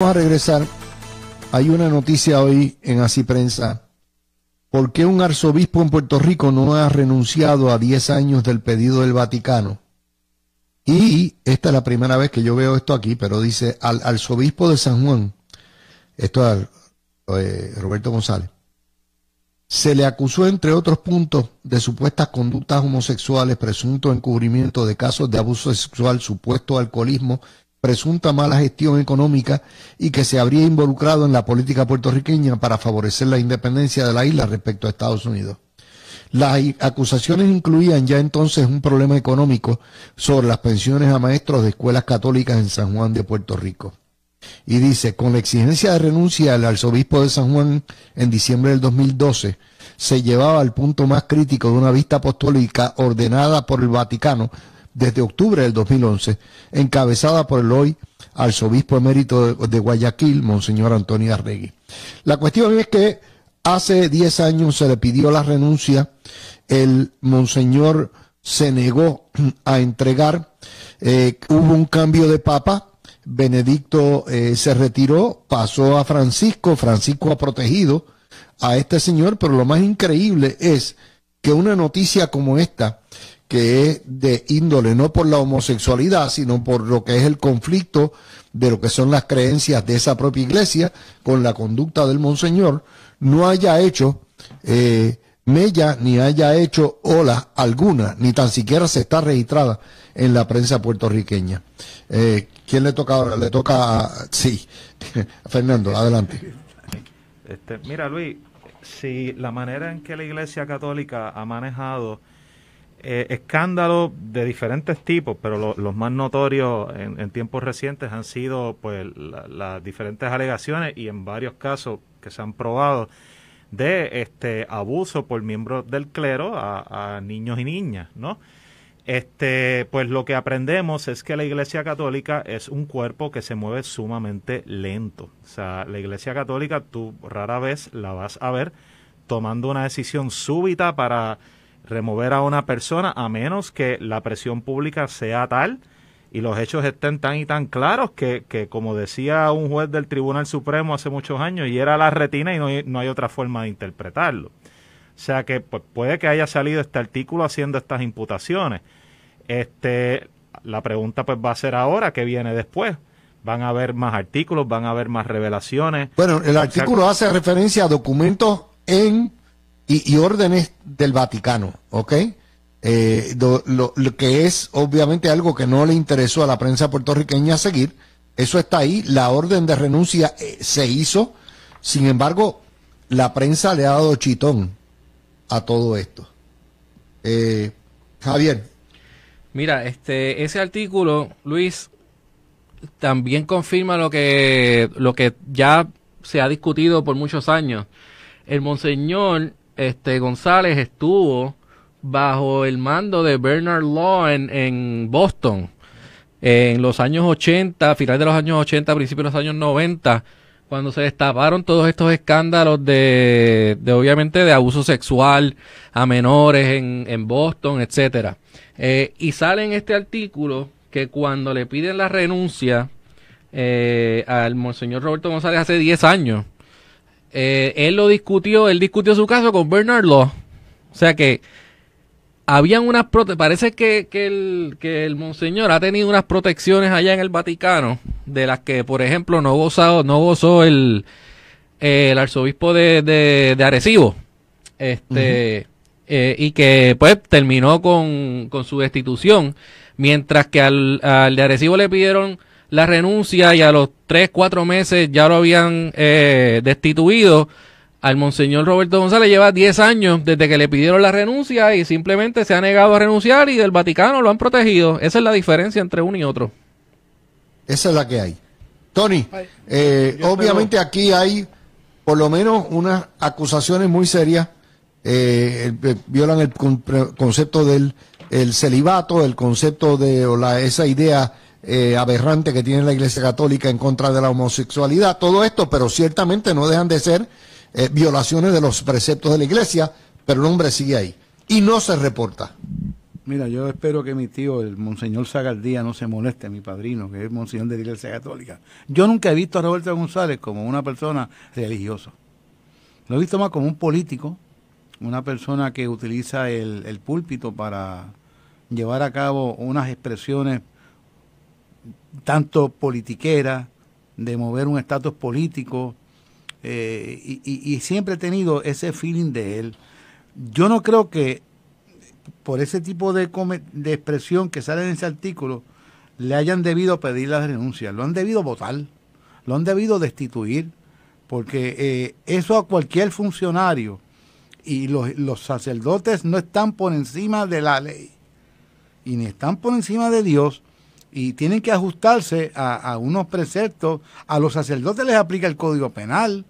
Vamos a regresar. Hay una noticia hoy en Así Prensa. ¿Por qué un arzobispo en Puerto Rico no ha renunciado a 10 años del pedido del Vaticano? Y esta es la primera vez que yo veo esto aquí, pero dice al arzobispo de San Juan, esto es eh, Roberto González, se le acusó, entre otros puntos, de supuestas conductas homosexuales, presunto encubrimiento de casos de abuso sexual, supuesto alcoholismo presunta mala gestión económica y que se habría involucrado en la política puertorriqueña para favorecer la independencia de la isla respecto a Estados Unidos. Las acusaciones incluían ya entonces un problema económico sobre las pensiones a maestros de escuelas católicas en San Juan de Puerto Rico. Y dice, con la exigencia de renuncia al arzobispo de San Juan en diciembre del 2012, se llevaba al punto más crítico de una vista apostólica ordenada por el Vaticano desde octubre del 2011, encabezada por el hoy arzobispo emérito de, Guayaquil, Monseñor Antonio Arregui. La cuestión es que hace 10 años se le pidió la renuncia, el Monseñor se negó a entregar, eh, hubo un cambio de papa, Benedicto eh, se retiró, pasó a Francisco, Francisco ha protegido a este señor, pero lo más increíble es que una noticia como esta, que es de índole, no por la homosexualidad, sino por lo que es el conflicto de lo que son las creencias de esa propia iglesia con la conducta del monseñor, no haya hecho eh, mella ni haya hecho ola alguna, ni tan siquiera se está registrada en la prensa puertorriqueña. Eh, ¿Quién le toca ahora? Le toca a... Sí, Fernando, adelante. Este, mira, Luis, si la manera en que la Iglesia Católica ha manejado eh, escándalos de diferentes tipos, pero los más notorios en, tiempos recientes han sido pues las diferentes alegaciones y en varios casos que se han probado de este abuso por miembros del clero a, niños y niñas, ¿no? Este, pues lo que aprendemos es que la Iglesia Católica es un cuerpo que se mueve sumamente lento. O sea, la Iglesia Católica tú rara vez la vas a ver tomando una decisión súbita para remover a una persona a menos que la presión pública sea tal y los hechos estén tan y tan claros que, como decía un juez del Tribunal Supremo hace muchos años, y era la retina y no, hay otra forma de interpretarlo. O sea que pues, puede que haya salido este artículo haciendo estas imputaciones. Este, la pregunta pues va a ser ahora, ¿qué viene después? van a haber más artículos, van a haber más revelaciones. Bueno, el artículo hace referencia a documentos en y, órdenes del Vaticano, ¿ok? Eh, lo, que es obviamente algo que no le interesó a la prensa puertorriqueña seguir. Eso está ahí, la orden de renuncia eh, se hizo, sin embargo, la prensa le ha dado chitón a todo esto. Eh, Javier. Mira, este, ese artículo, Luis, también confirma lo que, lo que ya se ha discutido por muchos años. El monseñor este González estuvo bajo el mando de Bernard Law en, Boston en los años 80, final de los años 80, principios de los años 90, cuando se destaparon todos estos escándalos de, obviamente, de abuso sexual a menores en, Boston, etcétera. Eh, y sale en este artículo que cuando le piden la renuncia eh, al monseñor Roberto González hace 10 años, eh, él lo discutió, él discutió su caso con Bernard Law. O sea que habían unas protecciones, parece que, el, monseñor ha tenido unas protecciones allá en el Vaticano, de las que, por ejemplo, no gozó, no gozó el, eh, el arzobispo de, de, Arecibo. Este, eh, y que pues terminó con, con su destitución. Mientras que al, al de Arecibo le pidieron la renuncia y a los tres, cuatro meses ya lo habían eh, destituido. Al monseñor Roberto González lleva diez años desde que le pidieron la renuncia y simplemente se ha negado a renunciar y del Vaticano lo han protegido. Esa es la diferencia entre uno y otro. Esa es la que hay. Tony, eh, obviamente aquí hay por lo menos unas acusaciones muy serias. Eh, violan el concepto del celibato, el concepto de esa idea eh, aberrante que tiene la Iglesia Católica en contra de la homosexualidad, todo esto, pero ciertamente no dejan de ser eh, violaciones de los preceptos de la Iglesia, pero el hombre sigue ahí y no se reporta. Mira, yo espero que mi tío, el Monseñor Zagardía, no se moleste, mi padrino, que es Monseñor de la Iglesia Católica. Yo nunca he visto a Roberto González como una persona religiosa. Lo he visto más como un político, una persona que utiliza el, el púlpito para llevar a cabo unas expresiones tanto politiquera, de mover un estatus político, eh, y, siempre he tenido ese feeling de él. Yo no creo que por ese tipo de, de expresión que sale en ese artículo le hayan debido pedir la renuncia, lo han debido votar, lo han debido destituir, porque eh, eso a cualquier funcionario y los, los sacerdotes no están por encima de la ley y ni están por encima de Dios y tienen que ajustarse a, unos preceptos. A los sacerdotes les aplica el Código Penal,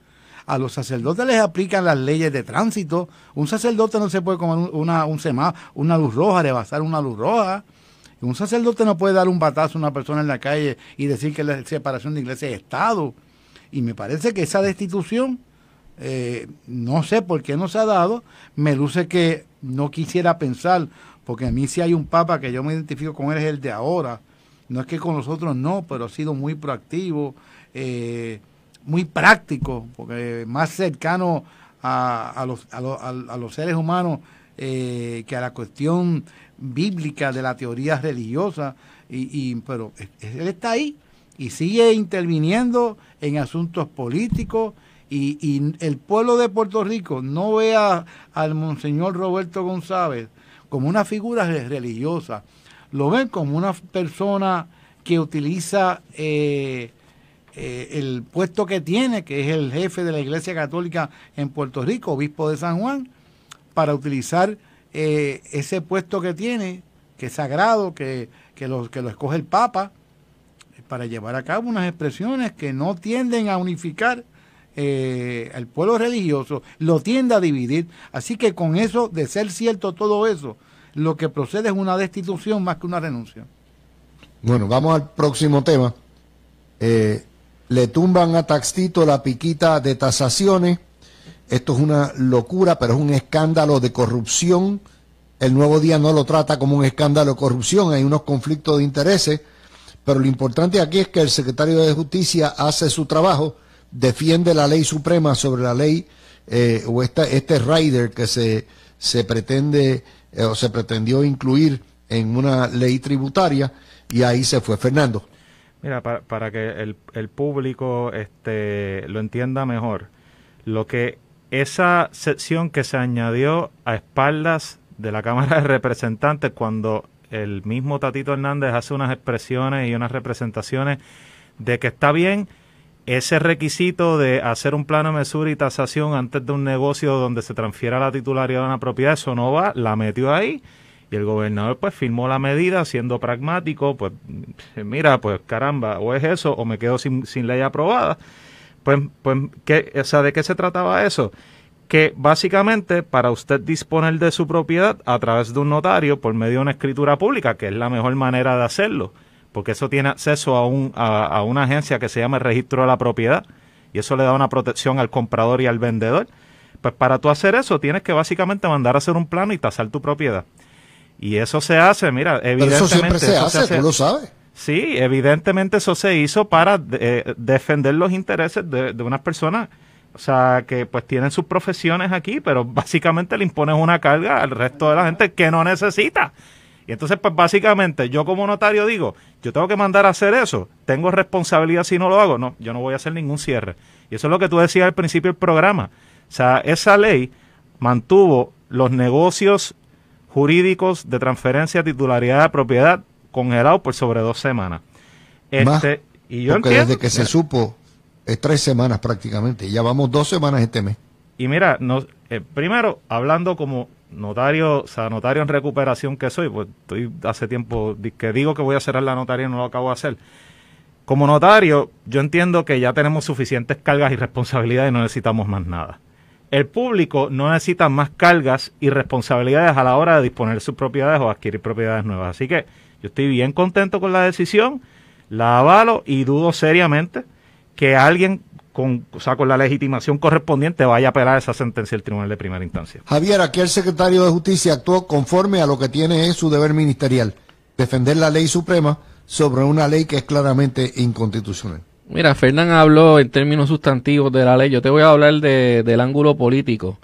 a los sacerdotes les aplican las leyes de tránsito. Un sacerdote no se puede comer una, un una luz roja, rebasar una luz roja. Un sacerdote no puede dar un batazo a una persona en la calle y decir que la separación de iglesia es Estado. Y me parece que esa destitución, eh, no sé por qué no se ha dado, me luce que no quisiera pensar, porque a mí si hay un papa que yo me identifico con él es el de ahora, no es que con nosotros no, pero ha sido muy proactivo, eh, muy práctico, porque más cercano a, los, seres humanos eh, que a la cuestión bíblica de la teoría religiosa. Y, pero él está ahí y sigue interviniendo en asuntos políticos. Y, el pueblo de Puerto Rico no vea al monseñor Roberto González como una figura religiosa, lo ven como una persona que utiliza eh, eh, el puesto que tiene, que es el jefe de la Iglesia Católica en Puerto Rico, obispo de San Juan, para utilizar eh, ese puesto que tiene, que es sagrado, que, que, lo, que lo escoge el Papa, para llevar a cabo unas expresiones que no tienden a unificar al el pueblo religioso, lo tiende a dividir. Así que con eso, de ser cierto todo eso, lo que procede es una destitución más que una renuncia. Bueno, vamos al próximo tema. Eh, le tumban a Taxito la piquita de tasaciones. Esto es una locura, pero es un escándalo de corrupción. El nuevo día no lo trata como un escándalo de corrupción, hay unos conflictos de intereses, pero lo importante aquí es que el secretario de Justicia hace su trabajo, defiende la ley suprema sobre la ley eh, o esta, este rider que se, se pretende eh, se pretendió incluir en una ley tributaria y ahí se fue Fernando. Mira, para, para que el, el, público este, lo entienda mejor, lo que esa sección que se añadió a espaldas de la Cámara de Representantes cuando el mismo Tatito Hernández hace unas expresiones y unas representaciones de que está bien ese requisito de hacer un plano de mesura y tasación antes de un negocio donde se transfiera la titularidad de una propiedad, eso no va, la metió ahí y el gobernador pues firmó la medida siendo pragmático, pues mira, pues caramba, o es eso o me quedo sin, ley aprobada. Pues, pues ¿qué, o sea, ¿de qué se trataba eso? Que básicamente para usted disponer de su propiedad a través de un notario por medio de una escritura pública, que es la mejor manera de hacerlo porque eso tiene acceso a, un, a, una agencia que se llama registro de la propiedad y eso le da una protección al comprador y al vendedor. Pues para tú hacer eso tienes que básicamente mandar a hacer un plano y tasar tu propiedad. Y eso se hace, mira, evidentemente. eso siempre se, hace, tú lo sabes. Sí, evidentemente eso se hizo para eh, defender los intereses de, de unas personas, o sea, que pues tienen sus profesiones aquí, pero básicamente le impones una carga al resto de la gente que no necesita. Y entonces, pues básicamente, yo como notario digo, yo tengo que mandar a hacer eso, tengo responsabilidad si no lo hago, no, yo no voy a hacer ningún cierre. Y eso es lo que tú decías al principio del programa. O sea, esa ley mantuvo los negocios jurídicos de transferencia, titularidad de propiedad congelados por sobre dos semanas. Este, y yo porque desde que se supo, es tres semanas prácticamente, ya vamos dos semanas este mes. Y mira, eh, primero, hablando como notario, o sea, notario en recuperación que soy, pues estoy hace tiempo que digo que voy a cerrar la notaria y no lo acabo de hacer. Como notario, yo entiendo que ya tenemos suficientes cargas y responsabilidades y no necesitamos más nada. El público no necesita más cargas y responsabilidades a la hora de disponer sus propiedades o adquirir propiedades nuevas. Así que yo estoy bien contento con la decisión, la avalo y dudo seriamente que alguien con, la legitimación correspondiente vaya a apelar esa sentencia del Tribunal de Primera Instancia. Javier, aquí el secretario de Justicia actuó conforme a lo que tiene en su deber ministerial, defender la ley suprema sobre una ley que es claramente inconstitucional. Mira, Fernán habló en términos sustantivos de la ley, yo te voy a hablar del ángulo político.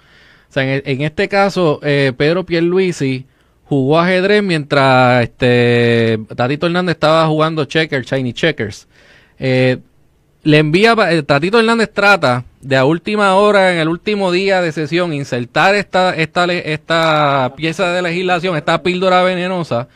O sea, e, en, este caso, eh, Pedro Pierluisi jugó ajedrez mientras este, Hernández estaba jugando checkers, Chinese checkers. Eh, le envía, eh, Tatito Hernández trata de a última hora, en el último día de sesión, insertar esta, esta, esta pieza de legislación, esta píldora venenosa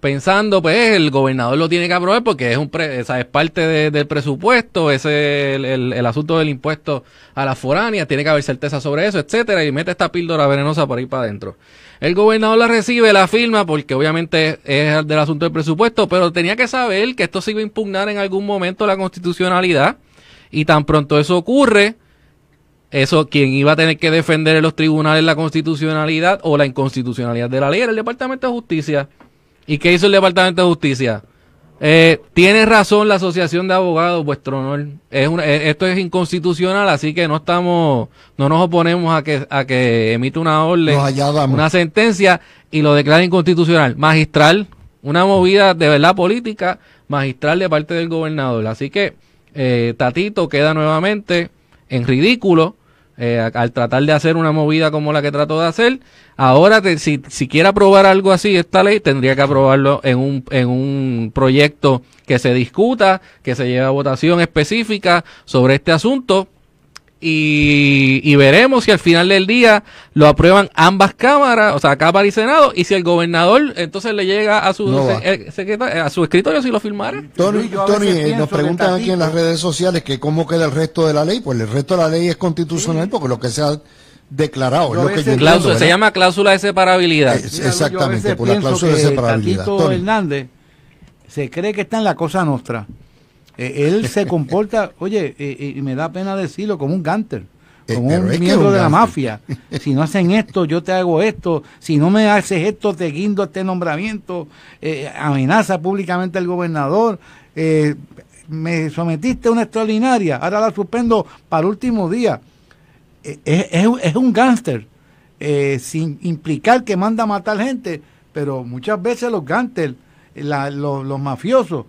pensando, pues el gobernador lo tiene que aprobar porque es un parte del presupuesto, ese el, asunto del impuesto a la foránea, tiene que haber certeza sobre eso, etcétera, y mete esta píldora venenosa por ahí para adentro. El gobernador la recibe, la firma, porque obviamente es del asunto del presupuesto, pero tenía que saber que esto se iba a impugnar en algún momento la constitucionalidad, y tan pronto eso ocurre, eso, quien iba a tener que defender en los tribunales la constitucionalidad o la inconstitucionalidad de la ley era el Departamento de Justicia. ¿Y qué hizo el Departamento de Justicia? Eh, tiene razón la Asociación de Abogados, vuestro honor. Es eh, esto es inconstitucional, así que no estamos, no nos oponemos a que, a que emite una orden, una sentencia y lo declare inconstitucional. Magistral, una movida de verdad política, magistral de parte del gobernador. Así que eh, Tatito queda nuevamente en ridículo eh, al tratar de hacer una movida como la que trató de hacer, ahora si, si quiere aprobar algo así, esta ley tendría que aprobarlo en un, en un proyecto que se discuta, que se lleve a votación específica sobre este asunto y, veremos si al final del día lo aprueban ambas cámaras, o sea, Cámara y Senado, y si el gobernador entonces le llega a su eh, eh, a su escritorio si lo firmara. Tony, eh, nos preguntan aquí en las redes sociales que cómo queda el resto de la ley, pues el resto de la ley es constitucional porque lo que se ha declarado, lo que yo entiendo, se llama cláusula de separabilidad. exactamente, por la cláusula de separabilidad. Tony. Hernández se cree que está en la cosa nuestra. Eh, él se comporta, oye, eh, eh, y me da pena decirlo, como un gánster, como un miembro de la mafia. Si no hacen esto, yo te hago esto. Si no me haces esto, te guindo este nombramiento. amenaza públicamente al gobernador. me sometiste a una extraordinaria. Ahora la suspendo para el último día. es, un gánster, sin implicar que manda a matar gente. Pero muchas veces los gánster, los mafiosos,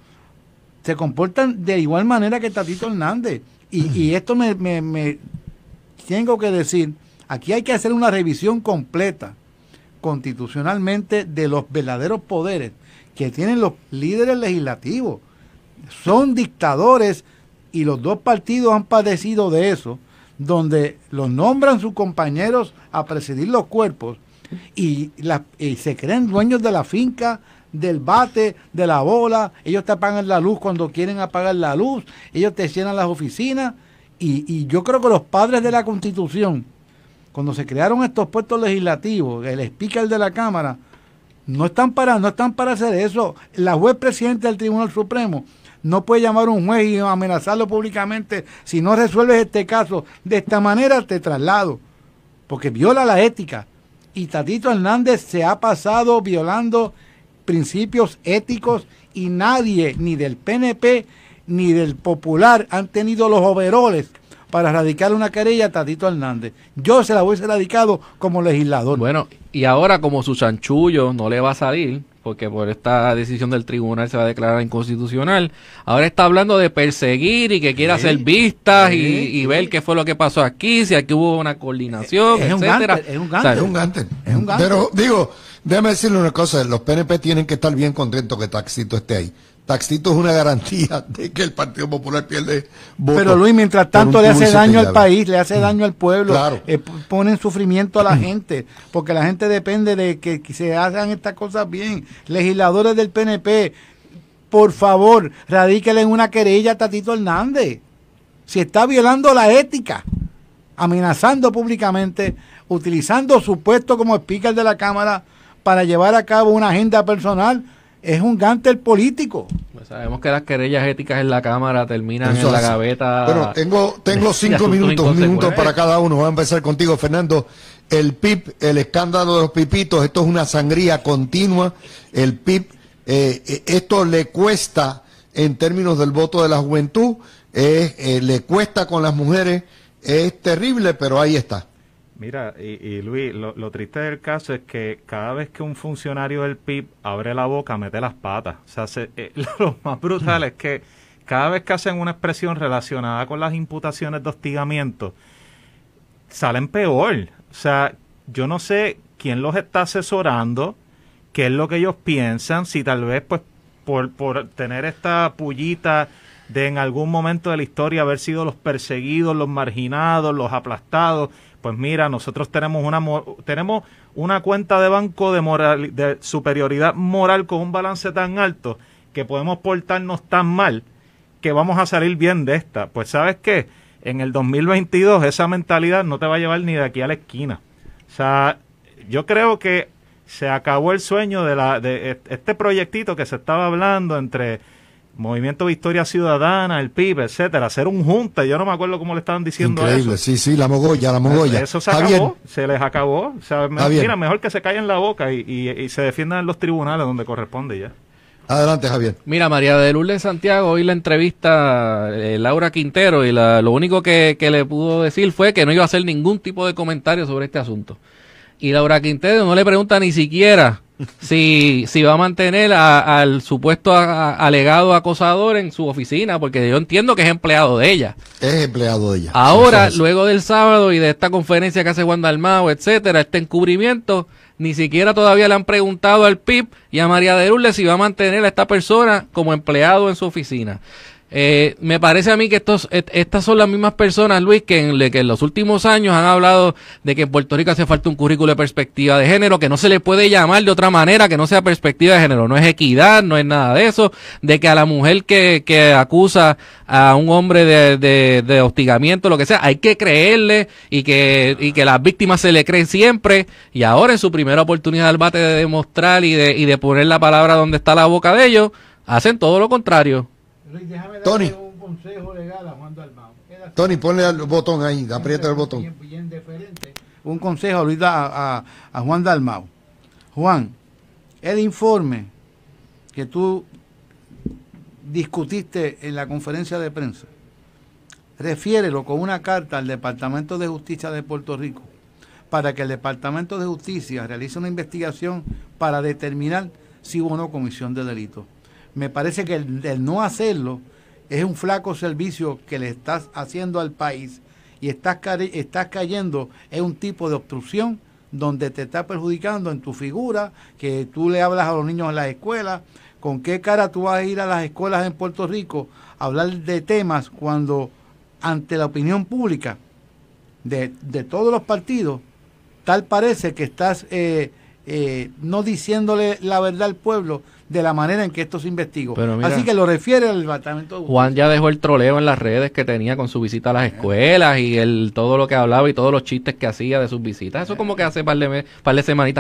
se comportan de igual manera que Tatito Hernández. Y, esto me, tengo que decir, aquí hay que hacer una revisión completa constitucionalmente de los verdaderos poderes que tienen los líderes legislativos. Son dictadores y los dos partidos han padecido de eso, donde los nombran sus compañeros a presidir los cuerpos y, y se creen dueños de la finca, del bate, de la bola, ellos te apagan la luz cuando quieren apagar la luz, ellos te llenan las oficinas y, yo creo que los padres de la constitución, cuando se crearon estos puestos legislativos, el speaker de la Cámara, no están para, no están para hacer eso. La juez presidenta del Tribunal Supremo no puede llamar a un juez y amenazarlo públicamente. Si no resuelves este caso de esta manera, te traslado. Porque viola la ética. Y Tatito Hernández se ha pasado violando principios éticos y nadie, ni del PNP ni del Popular, han tenido los overoles para erradicar una querella a Tadito Hernández. Yo se la hubiese radicado como legislador. Bueno, y ahora como su chanchullo no le va a salir, porque por esta decisión del tribunal se va a declarar inconstitucional, ahora está hablando de perseguir y que quiera hacer vistas y, ver qué fue lo que pasó aquí, si aquí hubo una coordinación, es, es Un gante, es un gante, es un Pero digo, Déjame decirle una cosa, los PNP tienen que estar bien contentos que Taxito esté ahí. Taxito es una garantía de que el Partido Popular pierde votos. Pero Luis, mientras tanto le hace daño al país, le hace daño al pueblo, eh, pone sufrimiento a la gente, porque la gente depende de que se hagan estas cosas bien. Legisladores del PNP, por favor, en una querella a Tatito Hernández. Si está violando la ética, amenazando públicamente, utilizando su puesto como speaker de la Cámara para llevar a cabo una agenda personal es un gánter político. Pues sabemos que las querellas éticas en la Cámara terminan en la gaveta. Bueno, tengo, tengo cinco minutos, minutos para cada uno. Voy a empezar contigo, Fernando. El PIB, el escándalo de los pipitos, esto es una sangría continua. El PIB, eh, eh, esto le cuesta en términos del voto de la juventud, eh, le cuesta con las mujeres, es terrible, pero ahí está. Mira, y, Luis, lo, triste del caso es que cada vez que un funcionario del PIB abre la boca, mete las patas. O sea, se, eh, lo más brutal es que cada vez que hacen una expresión relacionada con las imputaciones de hostigamiento, salen peor. O sea, yo no sé quién los está asesorando, qué es lo que ellos piensan, si tal vez pues por, por tener esta pullita de en algún momento de la historia haber sido los perseguidos, los marginados, los aplastados. Pues mira, nosotros tenemos una, tenemos una cuenta de banco de, de superioridad moral con un balance tan alto que podemos portarnos tan mal que vamos a salir bien de esta. Pues sabes qué, en el 2022 esa mentalidad no te va a llevar ni de aquí a la esquina. O sea, yo creo que se acabó el sueño de, la, de este proyectito que se estaba hablando entre Movimiento Victoria Ciudadana, el PIB, etcétera, hacer un junta, yo no me acuerdo cómo le estaban diciendo Increíble, sí, sí, la mogolla, la mogolla. Eso se acabó, se les acabó. O mira, mejor que se callen la boca y, se defiendan en los tribunales donde corresponde ya. Adelante, Javier. Mira, María de Lourdes Santiago, hoy la entrevista eh, Laura Quintero y lo único que le pudo decir fue que no iba a hacer ningún tipo de comentario sobre este asunto. Y Laura Quintero no le pregunta ni siquiera si, si va a mantener al supuesto alegado acosador en su oficina, porque yo entiendo que es empleado de ella. Es empleado de ella. Ahora, luego del sábado y de esta conferencia que hace Juan Dalmao, etcétera, este encubrimiento, ni siquiera todavía le han preguntado al PIP y a María de Urle si va a mantener a esta persona como empleado en su oficina. Eh, me parece a mí que estos, estas son las mismas personas, Luis, que en, que en los últimos años han hablado de que en Puerto Rico hace falta un currículo de perspectiva de género, que no se le puede llamar de otra manera que no sea perspectiva de género. No es equidad, no es nada de eso, de que a la mujer que, acusa a un hombre de, de hostigamiento, lo que sea, hay que creerle y que, y que las víctimas se le creen siempre. Y ahora en su primera oportunidad al bate de demostrar y de, y de poner la palabra donde está la boca de ellos, hacen todo lo contrario. Tony. un consejo legal a Juan Tony, ponle el botón ahí, aprieta el botón. Un consejo ahorita a, Juan Dalmau. Juan, el informe que tú discutiste en la conferencia de prensa, refiérelo con una carta al Departamento de Justicia de Puerto Rico para que el Departamento de Justicia realice una investigación para determinar si hubo o no comisión de delito me parece que el, no hacerlo es un flaco servicio que le estás haciendo al país y estás, estás cayendo en un tipo de obstrucción donde te está perjudicando en tu figura, que tú le hablas a los niños en las escuelas, con qué cara tú vas a ir a las escuelas en Puerto Rico a hablar de temas cuando ante la opinión pública de, de todos los partidos, tal parece que estás eh, eh, no diciéndole la verdad al pueblo de la manera en que esto se investigó. Así que lo refiere al departamento. Juan ya dejó el troleo en las redes que tenía con su visita a las escuelas y el, todo lo que hablaba y todos los chistes que hacía de sus visitas. Eso como que hace par par de semanitas.